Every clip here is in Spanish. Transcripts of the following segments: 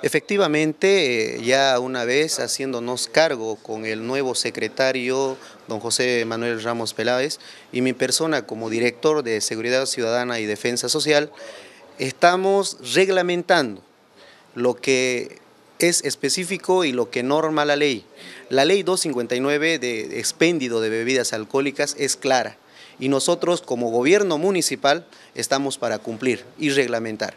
Efectivamente, eh, ya una vez haciéndonos cargo con el nuevo secretario, don José Manuel Ramos Peláez, y mi persona como director de Seguridad Ciudadana y Defensa Social, estamos reglamentando lo que es específico y lo que norma la ley. La ley 259 de expéndido de bebidas alcohólicas es clara y nosotros como gobierno municipal estamos para cumplir y reglamentar.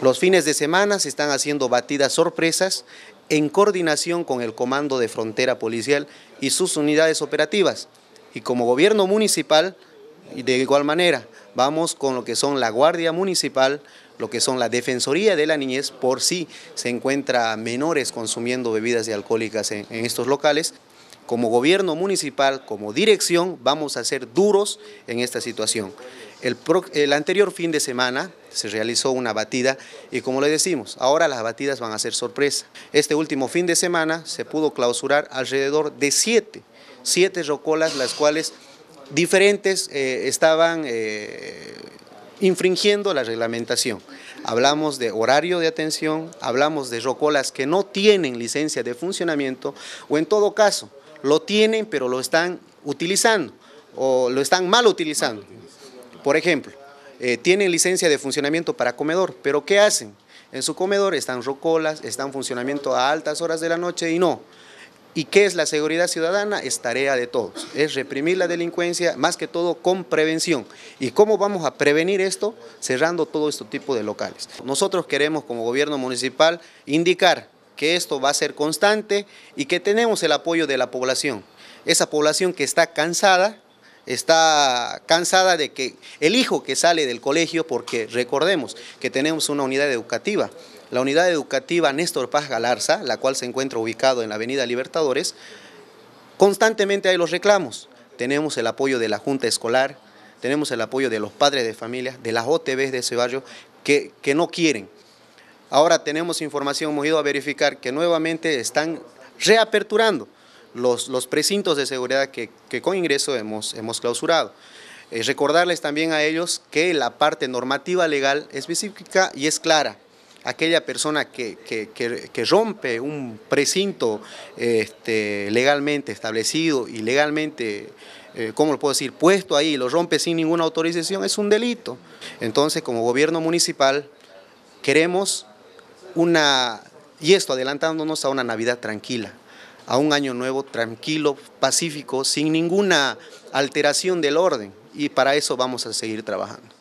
Los fines de semana se están haciendo batidas sorpresas en coordinación con el Comando de Frontera Policial y sus unidades operativas. Y como gobierno municipal, de igual manera, vamos con lo que son la Guardia Municipal, lo que son la Defensoría de la Niñez, por si se encuentra menores consumiendo bebidas alcohólicas en estos locales como gobierno municipal, como dirección, vamos a ser duros en esta situación. El, anterior fin de semana se realizó una batida y como le decimos, ahora las batidas van a ser sorpresa. Este último fin de semana se pudo clausurar alrededor de siete, siete rocolas, las cuales diferentes eh, estaban eh, infringiendo la reglamentación. Hablamos de horario de atención, hablamos de rocolas que no tienen licencia de funcionamiento o en todo caso lo tienen pero lo están utilizando o lo están mal utilizando. Por ejemplo, eh, tienen licencia de funcionamiento para comedor, pero ¿qué hacen? En su comedor están rocolas, están funcionamiento a altas horas de la noche y no. ¿Y qué es la seguridad ciudadana? Es tarea de todos, es reprimir la delincuencia, más que todo con prevención. ¿Y cómo vamos a prevenir esto? Cerrando todo este tipo de locales. Nosotros queremos como gobierno municipal indicar que esto va a ser constante y que tenemos el apoyo de la población. Esa población que está cansada, está cansada de que el hijo que sale del colegio, porque recordemos que tenemos una unidad educativa, la unidad educativa Néstor Paz Galarza, la cual se encuentra ubicado en la avenida Libertadores, constantemente hay los reclamos. Tenemos el apoyo de la Junta Escolar, tenemos el apoyo de los padres de familia, de las OTBs de ese barrio, que, que no quieren. Ahora tenemos información, hemos ido a verificar que nuevamente están reaperturando los, los precintos de seguridad que, con ingreso hemos, hemos clausurado. Eh, recordarles también a ellos que la parte normativa legal es específica y es clara. Aquella persona que, que, rompe un precinto este, legalmente establecido y legalmente, eh, ¿cómo lo puedo decir?, puesto ahí y lo rompe sin ninguna autorización, es un delito. Entonces, como gobierno municipal, queremos una, y esto adelantándonos a una Navidad tranquila, a un año nuevo tranquilo, pacífico, sin ninguna alteración del orden. Y para eso vamos a seguir trabajando.